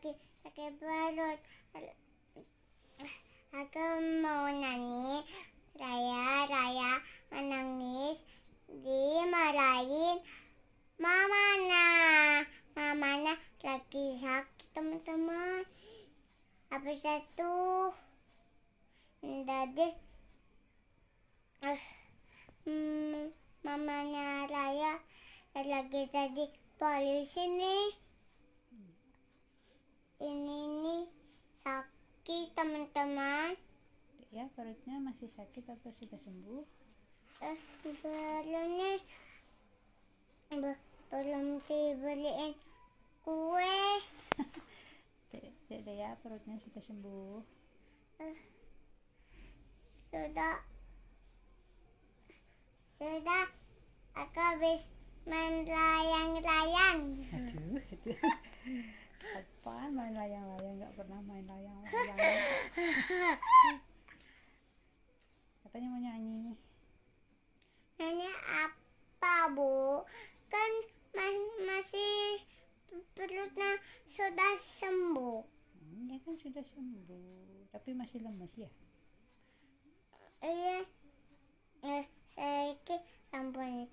pakai pakai balut aku mau nangis, raya raya menangis dimarahin mamana mamana lagi sakit teman-teman apa satu jadi mama na mamanya raya lagi jadi polisi nih ini nih sakit teman-teman ya perutnya masih sakit atau sudah sembuh eh belum nih Be belum dibeliin kue tidak ya perutnya sudah sembuh eh, sudah sudah aku habis main layang-layang aduh, aduh. apaan main layang-layang nggak -layang, pernah main layang-layang katanya mau nyanyi nyanyi apa bu kan masih perutnya sudah sembuh hmm, ya kan sudah sembuh tapi masih lemes ya iya eh saya sampai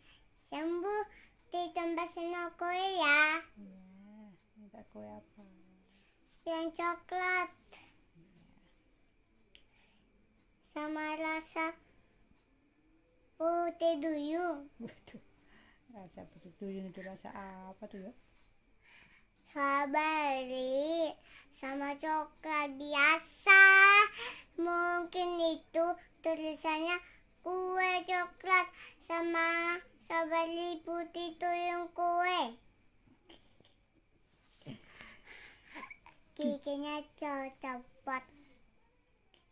sembuh di tempat snorkeling ya kue apa yang coklat sama rasa putih duyung rasa putih duyung itu rasa apa tuh ya sabari sama coklat kakinya copot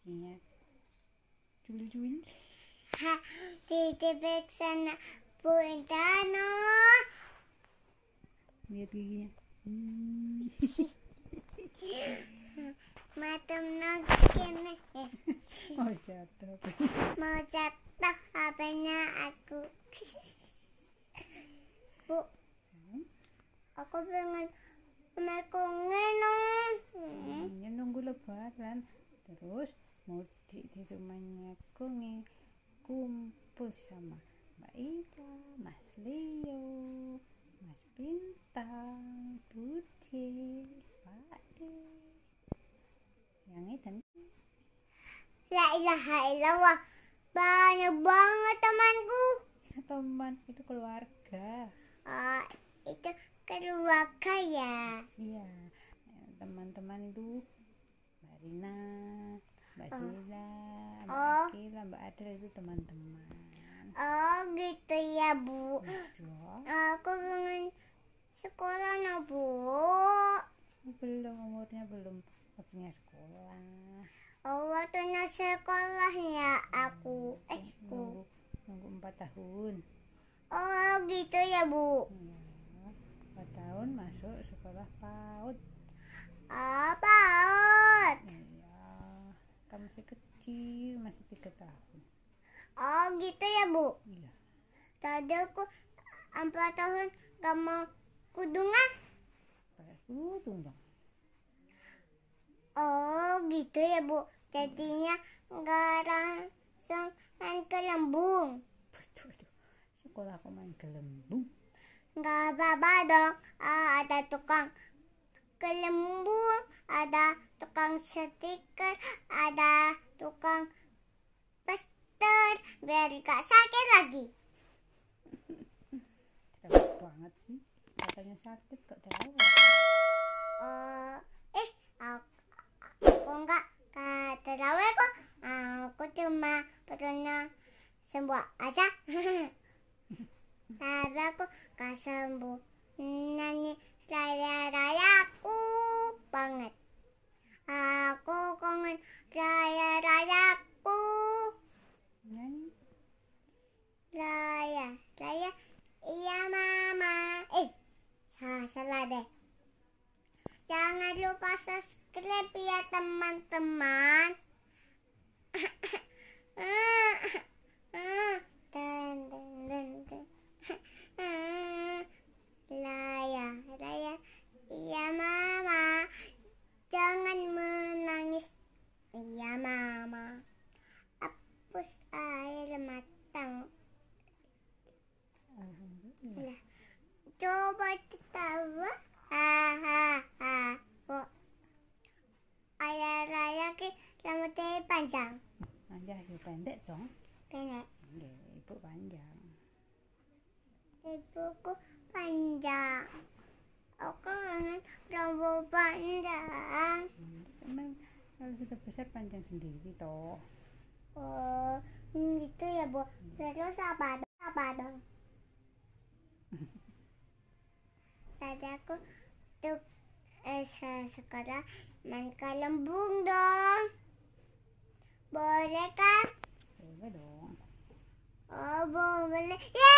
iya cuil-cuil ha titipik sana puntano lihat giginya matem nongkin mau jatuh mau jatuh nya aku bu hmm? aku pengen Mekongen nah, dong. Hmm, ya nunggu lebaran. Terus Mudik di rumahnya kongen kumpul sama Mbak Ica, Mas Leo, Mas Bintang, Budi, Pak D. Yang itu. La ilaha illallah. Banyak banget temanku. Ya, teman itu keluarga. Uh, itu keluarga ya iya teman-teman tuh Mbak Rina Mbak oh. Sila Mbak oh. Mbak Adel itu teman-teman oh gitu ya bu Ya, aku pengen sekolah nah bu oh, belum umurnya belum waktunya sekolah oh waktunya sekolahnya aku hmm, eh nunggu, nunggu empat tahun oh gitu ya bu Ya. 4 tahun masuk sekolah PAUD oh PAUD iya kan masih kecil masih tiga tahun oh gitu ya bu iya tadi aku empat tahun gak mau kudungan pakai kudung dong oh gitu ya bu jadinya nggak langsung main ke lembung betul sekolah aku main ke lembung nggak apa-apa dong uh, ada tukang kelembu ada tukang stiker ada tukang pester biar gak sakit lagi repot banget sih katanya sakit kok terawat uh, eh, eh aku, aku nggak terawih kok aku cuma pernah sembuh aja Harapku nani saya rayaku banget. Aku kangen raya-rayaku. Raya, raya, iya mama. Eh, salah, salah deh. Jangan lupa subscribe ya teman-teman. 嗯。Eh, Rambutnya panjang. Panjang atau pendek dong? Pendek. Nggih, ibu panjang. Ibuku panjang. Aku kangen rambut panjang. Hmm, kalau sudah besar panjang sendiri toh. Oh, gitu ya, Bu. Terus apa dong? Apa dong? Tadi aku tuh eh, sekolah main kalembung dong. ya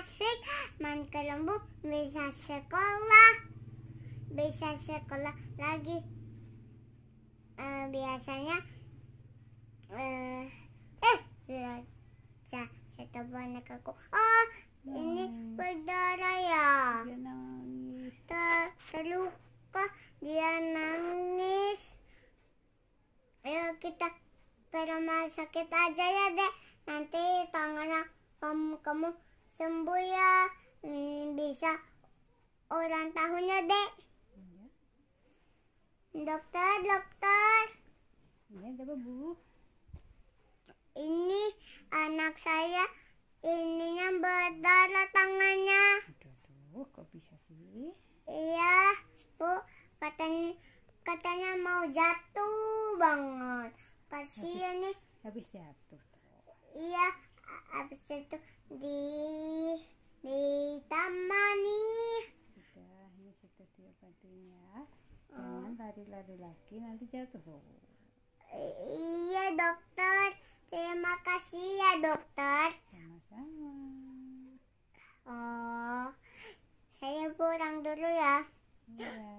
asik main ke lembu bisa sekolah bisa sekolah lagi e, biasanya e, eh sudah eh, satu bonekaku oh ini berdarah ya terluka dia nangis ayo kita ke rumah sakit aja ya deh nanti tangannya kamu kamu sembuh ya hmm, bisa ulang tahunnya dek iya. dokter dokter iya, bu ini anak saya ininya berdarah tangannya aduh kok bisa sih iya bu katanya katanya mau jatuh banget kasihan ini habis jatuh iya habis itu di di taman nih sudah ini sudah diobatin ya jangan oh. lari-lari lagi nanti jatuh iya dokter terima kasih ya dokter sama-sama oh saya pulang dulu ya iya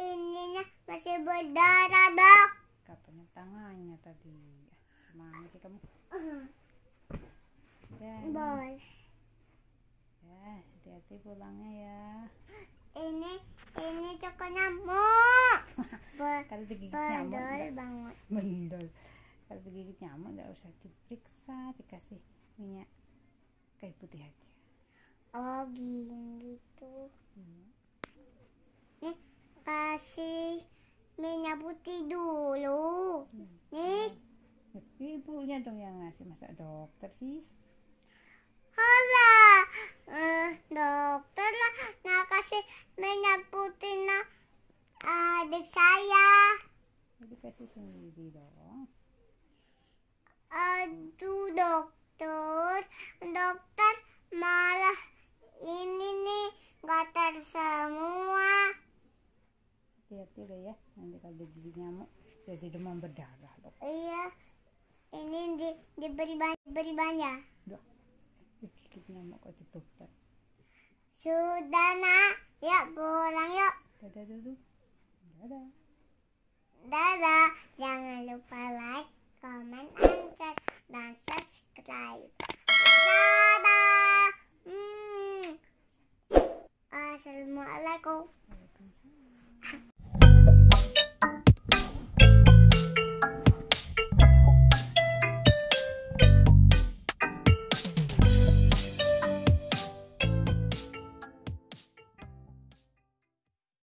ininya masih berdarah dok katanya tangannya tadi mana sih kamu uh-huh. Ya. Ya, hati-hati pulangnya ya. Ini ini cokonya nyamuk. Kalau digigit nyamuk. Bandol banget. Bandol. Kalau digigit nyamuk nggak usah diperiksa, dikasih minyak kayu putih aja. Oh, gini gitu. Hmm. Nih, kasih minyak putih dulu. Hmm. Nih. Ibunya dong yang ngasih masa dokter sih. Eh, dokter nah kasih minyak putih nah adik saya kasih sendiri dong aduh dokter dokter malah ini nih gatal semua hati-hati deh ya nanti kalau jadi nyamuk jadi demam berdarah dok iya ini di diberi banyak banyak Gigit nyamuk kok Sudah nak, yuk pulang yuk. Dadah dulu. Dadah. Dadah, jangan lupa like, comment, and share, dan subscribe. Dadah. Hmm.